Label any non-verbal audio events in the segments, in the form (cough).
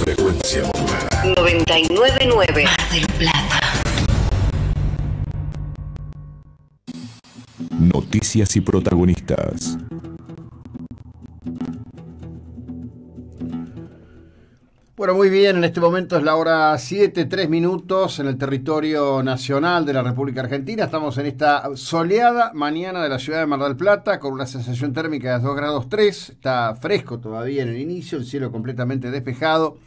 Frecuencia modulada. 999 del Plata. Noticias y protagonistas. Bueno, muy bien, en este momento es la hora 7, 3 minutos en el territorio nacional de la República Argentina. Estamos en esta soleada mañana de la ciudad de Mar del Plata con una sensación térmica de 2 grados 3. Está fresco todavía en el inicio, el cielo completamente despejado.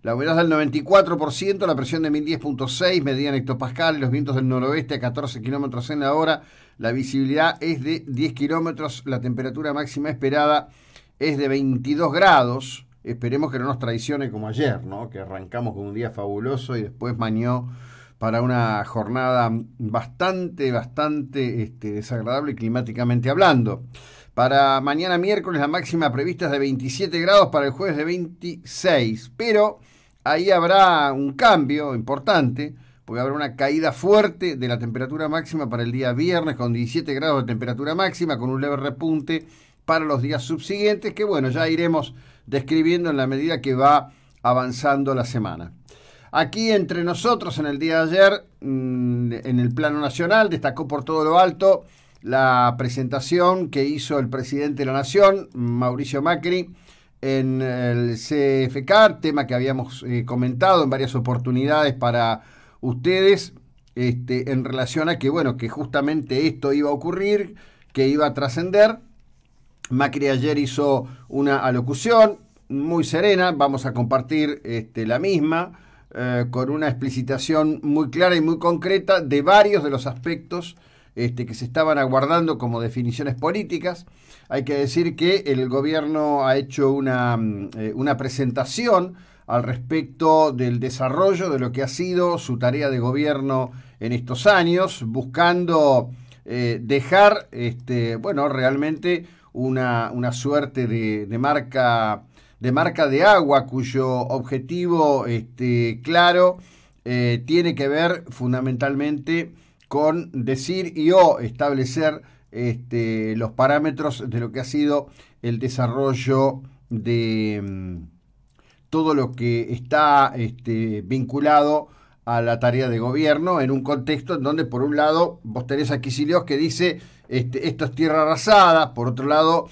La humedad del 94%, la presión de 1010.6, medida en hectopascal, los vientos del noroeste a 14 kilómetros en la hora. La visibilidad es de 10 kilómetros, la temperatura máxima esperada es de 22 grados. Esperemos que no nos traicione como ayer, ¿no? Que arrancamos con un día fabuloso y después mañó para una jornada bastante, bastante este, desagradable climáticamente hablando. Para mañana miércoles la máxima prevista es de 27 grados, para el jueves de 26, pero ahí habrá un cambio importante, porque habrá una caída fuerte de la temperatura máxima para el día viernes con 17 grados de temperatura máxima, con un leve repunte para los días subsiguientes, que bueno, ya iremos describiendo en la medida que va avanzando la semana. Aquí entre nosotros, en el día de ayer, mm, en el plano nacional, destacó por todo lo alto la presentación que hizo el presidente de la Nación, Mauricio Macri, en el CFK, tema que habíamos eh, comentado en varias oportunidades para ustedes, este, en relación a que, bueno, que justamente esto iba a ocurrir, que iba a trascender, Macri ayer hizo una alocución muy serena, vamos a compartir este, la misma, eh, con una explicitación muy clara y muy concreta de varios de los aspectos este, que se estaban aguardando como definiciones políticas. Hay que decir que el gobierno ha hecho una, eh, presentación al respecto del desarrollo de lo que ha sido su tarea de gobierno en estos años, buscando eh, dejar, este, bueno, realmente una, una suerte de, marca, de marca de agua cuyo objetivo este, claro eh, tiene que ver fundamentalmente con decir y o establecer este, los parámetros de lo que ha sido el desarrollo de mm, todo lo que está este, vinculado a la tarea de gobierno en un contexto en donde por un lado vos tenés aquí que dice este, esto es tierra arrasada. Por otro lado,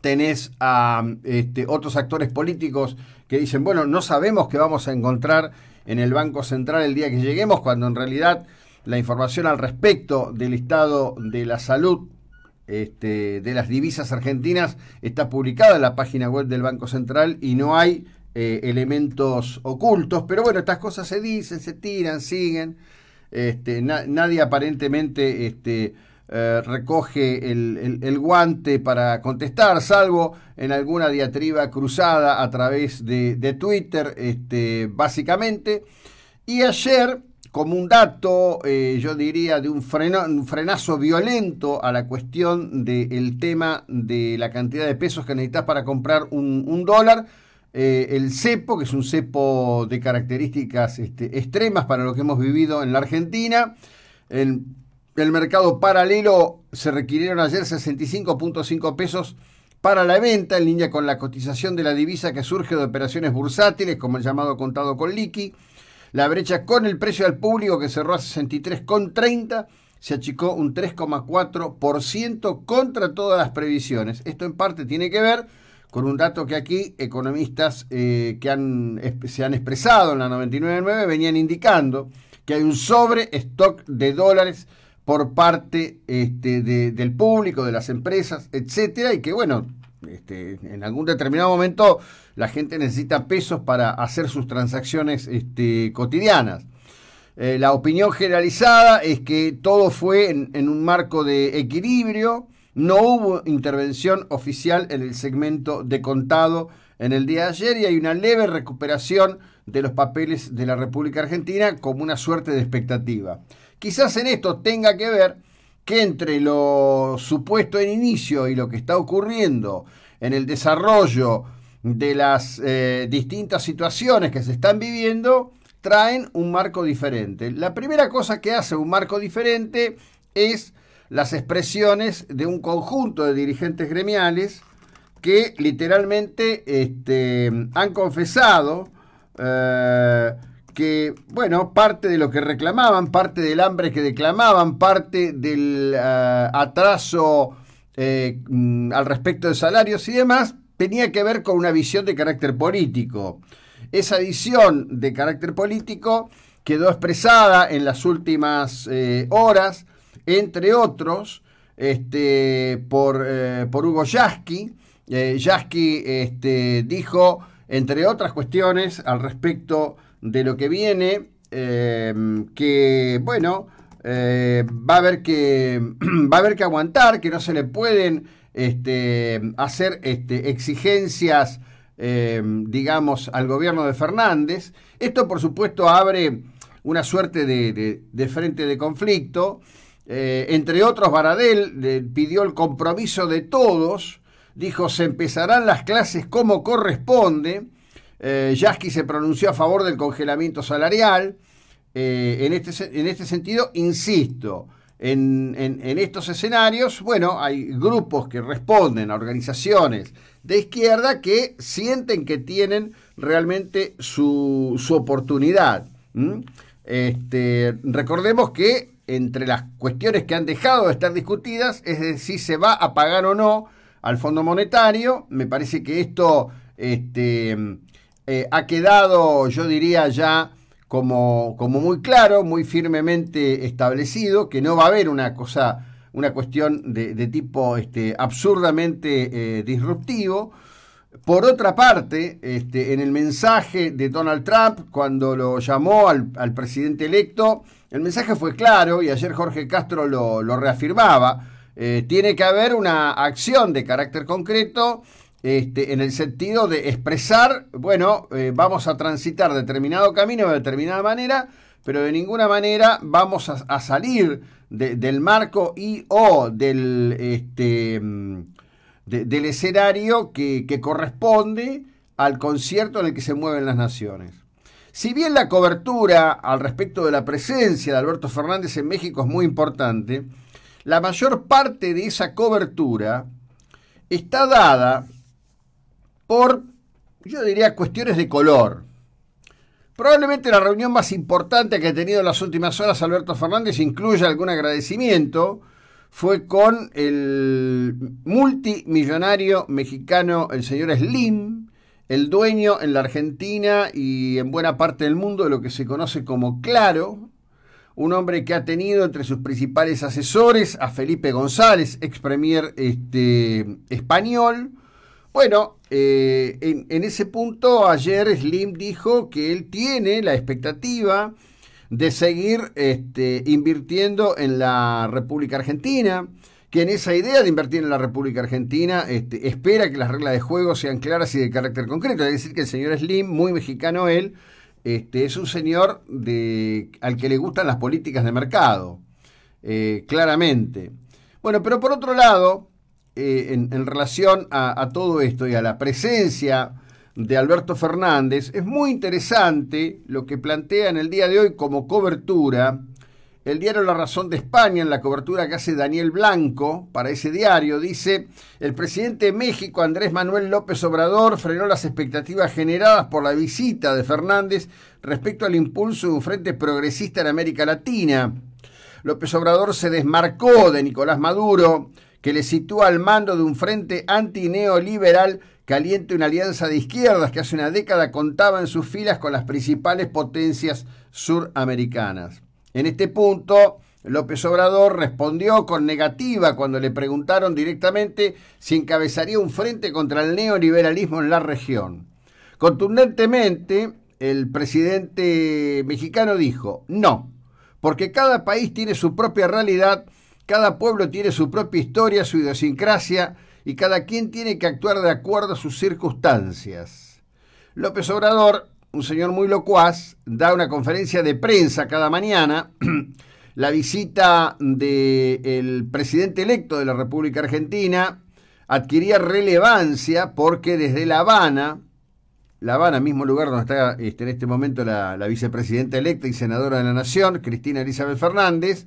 tenés a este, otros actores políticos que dicen, bueno, no sabemos qué vamos a encontrar en el Banco Central el día que lleguemos, cuando en realidad la información al respecto del estado de la salud este, de las divisas argentinas está publicada en la página web del Banco Central y no hay eh, elementos ocultos. Pero bueno, estas cosas se dicen, se tiran, siguen. nadie aparentemente... Eh, recoge el, el, guante para contestar, salvo en alguna diatriba cruzada a través de, de Twitter, este, básicamente. Y ayer, como un dato, eh, yo diría, de un, freno, un, frenazo violento a la cuestión del tema de la cantidad de pesos que necesitas para comprar un, dólar, eh, el cepo, que es un cepo de características este, extremas para lo que hemos vivido en la Argentina, el el mercado paralelo se requirieron ayer 65.5 pesos para la venta en línea con la cotización de la divisa que surge de operaciones bursátiles como el llamado contado con liqui. La brecha con el precio al público que cerró a 63,30 se achicó un 3,4% contra todas las previsiones. Esto en parte tiene que ver con un dato que aquí economistas eh, que se han expresado en la 99.9 venían indicando que hay un sobre stock de dólares por parte este, del público, de las empresas, etcétera, y que bueno, este, en algún determinado momento la gente necesita pesos para hacer sus transacciones este, cotidianas. Eh, la opinión generalizada es que todo fue en, un marco de equilibrio, no hubo intervención oficial en el segmento de contado en el día de ayer y hay una leve recuperación de los papeles de la República Argentina como una suerte de expectativa. Quizás en esto tenga que ver que entre lo supuesto en inicio y lo que está ocurriendo en el desarrollo de las eh, distintas situaciones que se están viviendo, traen un marco diferente. La primera cosa que hace un marco diferente es las expresiones de un conjunto de dirigentes gremiales que literalmente este, han confesado eh, que, bueno, parte de lo que reclamaban, parte del hambre que declamaban, parte del eh, atraso eh, mm, al respecto de salarios y demás, tenía que ver con una visión de carácter político. Esa visión de carácter político quedó expresada en las últimas eh, horas, entre otros, este, por, Hugo Yasky. Yasky este, dijo, entre otras cuestiones, al respecto de lo que viene, em, que bueno, eh, va, a haber que, (clears throat) va a haber que aguantar, que no se le pueden este, hacer este, exigencias, em, digamos, al gobierno de Fernández. Esto, por supuesto, abre una suerte de, de frente de conflicto. Eh, entre otros, Baradel pidió el compromiso de todos, dijo, se empezarán las clases como corresponde Yasky eh, se pronunció a favor del congelamiento salarial. Eh, en, este, en este sentido, insisto, en, estos escenarios, bueno, hay grupos que responden a organizaciones de izquierda que sienten que tienen realmente su, oportunidad. Este, recordemos que entre las cuestiones que han dejado de estar discutidas es de si se va a pagar o no al Fondo Monetario. Me parece que esto este, eh, ha quedado, yo diría ya, como, muy claro, muy firmemente establecido, que no va a haber una cosa, una cuestión de, tipo este, absurdamente eh, disruptivo. Por otra parte, este, en el mensaje de Donald Trump, cuando lo llamó al, presidente electo, el mensaje fue claro y ayer Jorge Castro lo, reafirmaba. Eh, tiene que haber una acción de carácter concreto este, en el sentido de expresar, bueno, eh, vamos a transitar determinado camino de determinada manera, pero de ninguna manera vamos a, salir del marco y o del, este, del escenario que corresponde al concierto en el que se mueven las naciones. Si bien la cobertura al respecto de la presencia de Alberto Fernández en México es muy importante, la mayor parte de esa cobertura está dada por, yo diría, cuestiones de color. Probablemente la reunión más importante que ha tenido en las últimas horas Alberto Fernández incluye algún agradecimiento. Fue con el multimillonario mexicano, el señor Slim, el dueño en la Argentina y en buena parte del mundo de lo que se conoce como Claro, un hombre que ha tenido entre sus principales asesores a Felipe González, ex premier este, español. Bueno, eh, en, ese punto, ayer Slim dijo que él tiene la expectativa de seguir este, invirtiendo en la República Argentina, que en esa idea de invertir en la República Argentina este, espera que las reglas de juego sean claras y de carácter concreto. Es decir, que el señor Slim, muy mexicano él, este, es un señor al que le gustan las políticas de mercado, eh, claramente. Bueno, pero por otro lado, eh, en, relación a, a, todo esto y a la presencia de Alberto Fernández, es muy interesante lo que plantea en el día de hoy como cobertura el diario La Razón de España, en la cobertura que hace Daniel Blanco para ese diario, dice, el presidente de México, Andrés Manuel López Obrador, frenó las expectativas generadas por la visita de Fernández respecto al impulso de un frente progresista en América Latina. López Obrador se desmarcó de Nicolás Maduro, que le sitúa al mando de un frente antineoliberal caliente una alianza de izquierdas que hace una década contaba en sus filas con las principales potencias suramericanas. En este punto, López Obrador respondió con negativa cuando le preguntaron directamente si encabezaría un frente contra el neoliberalismo en la región. Contundentemente, el presidente mexicano dijo, no, porque cada país tiene su propia realidad cada pueblo tiene su propia historia, su idiosincrasia, y cada quien tiene que actuar de acuerdo a sus circunstancias. López Obrador, un señor muy locuaz, da una conferencia de prensa cada mañana. (clears throat) la visita del presidente electo de la República Argentina adquiría relevancia porque desde La Habana, La Habana, mismo lugar donde está este, en este momento la, la vicepresidenta electa y senadora de la Nación, Cristina Elizabeth Fernández,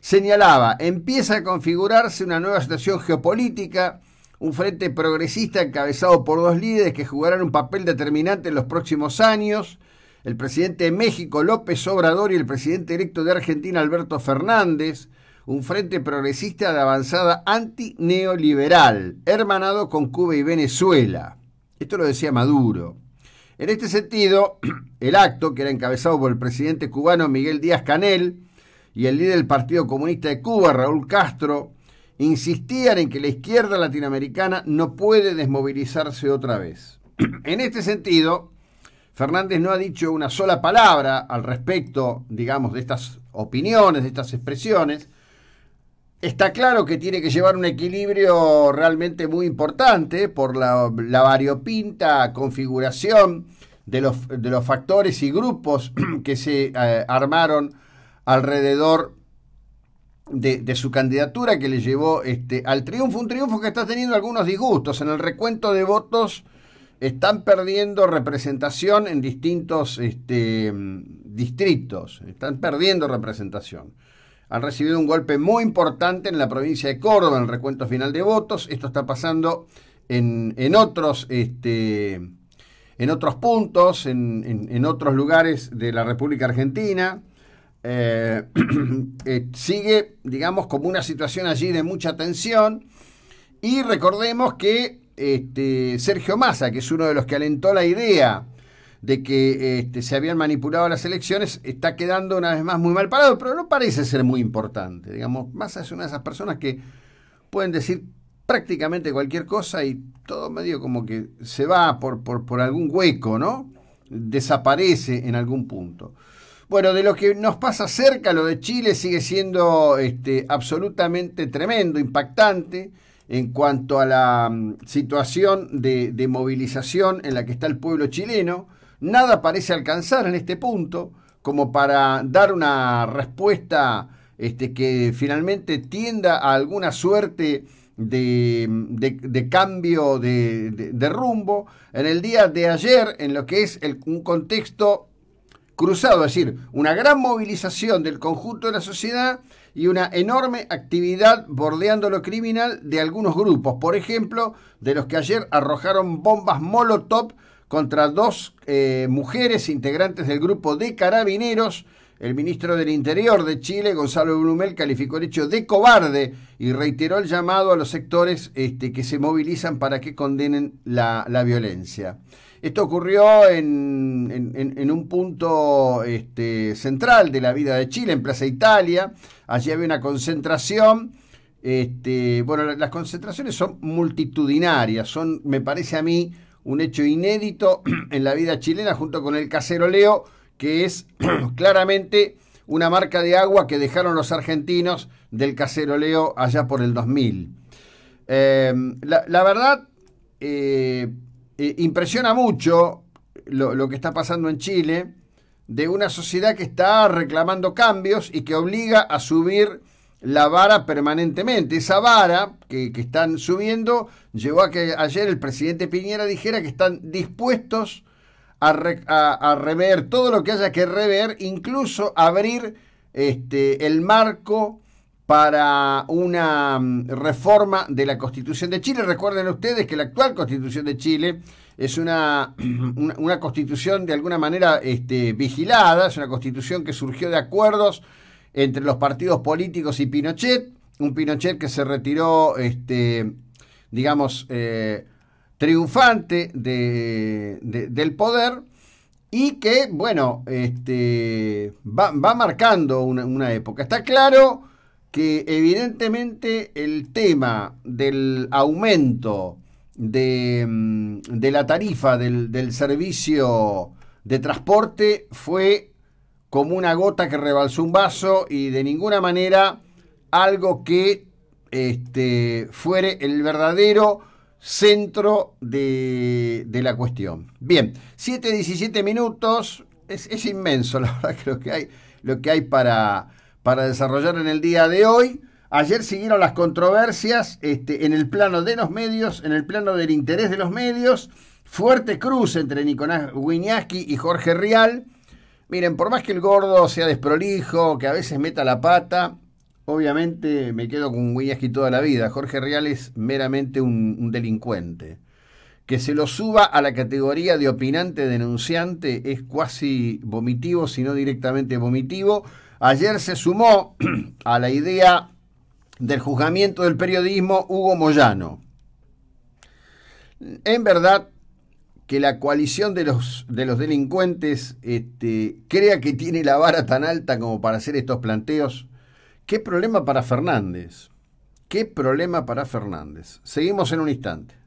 señalaba, empieza a configurarse una nueva situación geopolítica, un frente progresista encabezado por dos líderes que jugarán un papel determinante en los próximos años, el presidente de México López Obrador y el presidente electo de Argentina Alberto Fernández, un frente progresista de avanzada antineoliberal, hermanado con Cuba y Venezuela. Esto lo decía Maduro. En este sentido, (clears throat) el acto, que era encabezado por el presidente cubano Miguel Díaz Canel, y el líder del Partido Comunista de Cuba, Raúl Castro, insistían en que la izquierda latinoamericana no puede desmovilizarse otra vez. (clears throat) en este sentido, Fernández no ha dicho una sola palabra al respecto, digamos, de estas opiniones, de estas expresiones. Está claro que tiene que llevar un equilibrio realmente muy importante por la, variopinta configuración de los, factores y grupos (clears throat) que se eh, armaron alrededor de, su candidatura que le llevó este, al triunfo, un triunfo que está teniendo algunos disgustos. En el recuento de votos están perdiendo representación en distintos este, distritos, están perdiendo representación. Han recibido un golpe muy importante en la provincia de Córdoba en el recuento final de votos. Esto está pasando en, otros... Este, en otros puntos, en otros lugares de la República Argentina. Eh, (clears throat) eh, sigue, digamos, como una situación allí de mucha tensión. Y recordemos que este, Sergio Massa, que es uno de los que alentó la idea de que este, se habían manipulado las elecciones, está quedando una vez más muy mal parado, pero no parece ser muy importante. Digamos, Massa es una de esas personas que pueden decir prácticamente cualquier cosa y todo medio como que se va por, por, por algún hueco, ¿no? Desaparece en algún punto. Bueno, de lo que nos pasa cerca, lo de Chile sigue siendo este, absolutamente tremendo, impactante en cuanto a la mm, situación de, movilización en la que está el pueblo chileno. Nada parece alcanzar en este punto como para dar una respuesta este, que finalmente tienda a alguna suerte de, mm, cambio de, rumbo. En el día de ayer, en lo que es un contexto cruzado, es decir, una gran movilización del conjunto de la sociedad y una enorme actividad bordeando lo criminal de algunos grupos, por ejemplo, de los que ayer arrojaron bombas Molotov contra dos eh, mujeres integrantes del grupo de carabineros. El ministro del Interior de Chile, Gonzalo Blumel, calificó el hecho de cobarde y reiteró el llamado a los sectores este, que se movilizan para que condenen la, la violencia. Esto ocurrió en, un punto este, central de la vida de Chile, en Plaza Italia. Allí había una concentración. Este, bueno, las concentraciones son multitudinarias, son, me parece a mí, un hecho inédito (clears throat) en la vida chilena junto con el caseroleo, que es (clears throat) claramente una marca de agua que dejaron los argentinos del caseroleo allá por el 2000. Em, la, verdad, eh, eh, impresiona mucho lo, que está pasando en Chile de una sociedad que está reclamando cambios y que obliga a subir la vara permanentemente. Esa vara que, están subiendo llevó a que ayer el presidente Piñera dijera que están dispuestos a, rever todo lo que haya que rever, incluso abrir este, el marco para una mm, reforma de la Constitución de Chile. Recuerden ustedes que la actual Constitución de Chile es una, (clears throat) una, constitución de alguna manera este, vigilada, es una constitución que surgió de acuerdos entre los partidos políticos y Pinochet, un Pinochet que se retiró, este, digamos, eh, triunfante del poder y que, bueno, este, va, marcando una época. Está claro que evidentemente el tema del aumento de, mm, la tarifa del, servicio de transporte fue como una gota que rebalsó un vaso y de ninguna manera algo que este, fuere el verdadero centro de, la cuestión. Bien, 7, 17 minutos, es, inmenso (laughs) la verdad que que hay, lo que hay para para desarrollar en el día de hoy. Ayer siguieron las controversias este, en el plano de los medios, en el plano del interés de los medios. Fuerte cruz entre Nicolás Wiñaski y Jorge Rial. Miren, por más que el gordo sea desprolijo, que a veces meta la pata, obviamente me quedo con Wiñaski toda la vida. Jorge Rial es meramente un, delincuente. Que se lo suba a la categoría de opinante denunciante es casi vomitivo, si no directamente vomitivo Ayer se sumó (clears throat) a la idea del juzgamiento del periodismo Hugo Moyano. En verdad que la coalición de los, de los delincuentes este, crea que tiene la vara tan alta como para hacer estos planteos. ¿Qué problema para Fernández? ¿Qué problema para Fernández? Seguimos en un instante.